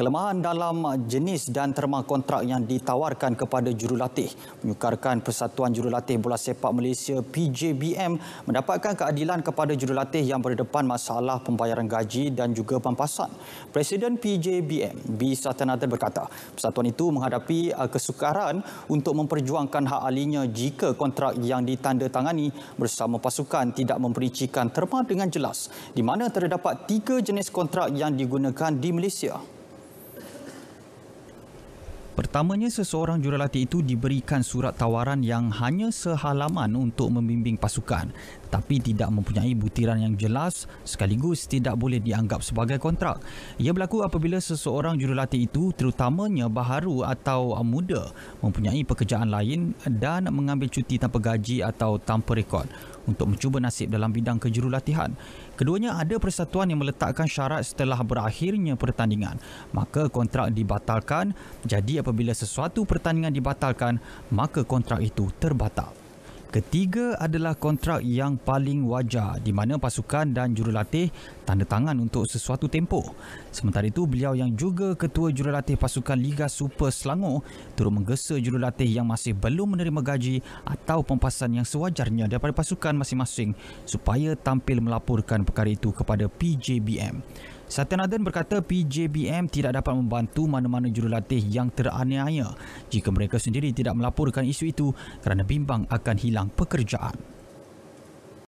Kelemahan dalam jenis dan terma kontrak yang ditawarkan kepada jurulatih menyukarkan Persatuan Jurulatih Bola Sepak Malaysia PJBM mendapatkan keadilan kepada jurulatih yang berdepan masalah pembayaran gaji dan juga pampasan. Presiden PJBM B. Satanadar berkata, persatuan itu menghadapi uh, kesukaran untuk memperjuangkan hak alinya jika kontrak yang ditandatangani bersama pasukan tidak memperincikan terma dengan jelas di mana terdapat tiga jenis kontrak yang digunakan di Malaysia. Pertamanya, seseorang jurulatih itu diberikan surat tawaran yang hanya sehalaman untuk membimbing pasukan tapi tidak mempunyai butiran yang jelas sekaligus tidak boleh dianggap sebagai kontrak. Ia berlaku apabila seseorang jurulatih itu terutamanya baharu atau muda mempunyai pekerjaan lain dan mengambil cuti tanpa gaji atau tanpa rekod untuk mencuba nasib dalam bidang kejurulatihan. Keduanya ada persatuan yang meletakkan syarat setelah berakhirnya pertandingan. Maka kontrak dibatalkan. Jadi apabila sesuatu pertandingan dibatalkan, maka kontrak itu terbatal. Ketiga adalah kontrak yang paling wajar di mana pasukan dan jurulatih tanda tangan untuk sesuatu tempoh. Sementara itu, beliau yang juga ketua jurulatih pasukan Liga Super Selangor turut menggesa jurulatih yang masih belum menerima gaji atau pempasan yang sewajarnya daripada pasukan masing-masing supaya tampil melaporkan perkara itu kepada PJBM. Satya Nathan berkata PJBM tidak dapat membantu mana-mana jurulatih yang teraniaya jika mereka sendiri tidak melaporkan isu itu kerana bimbang akan hilang pekerjaan.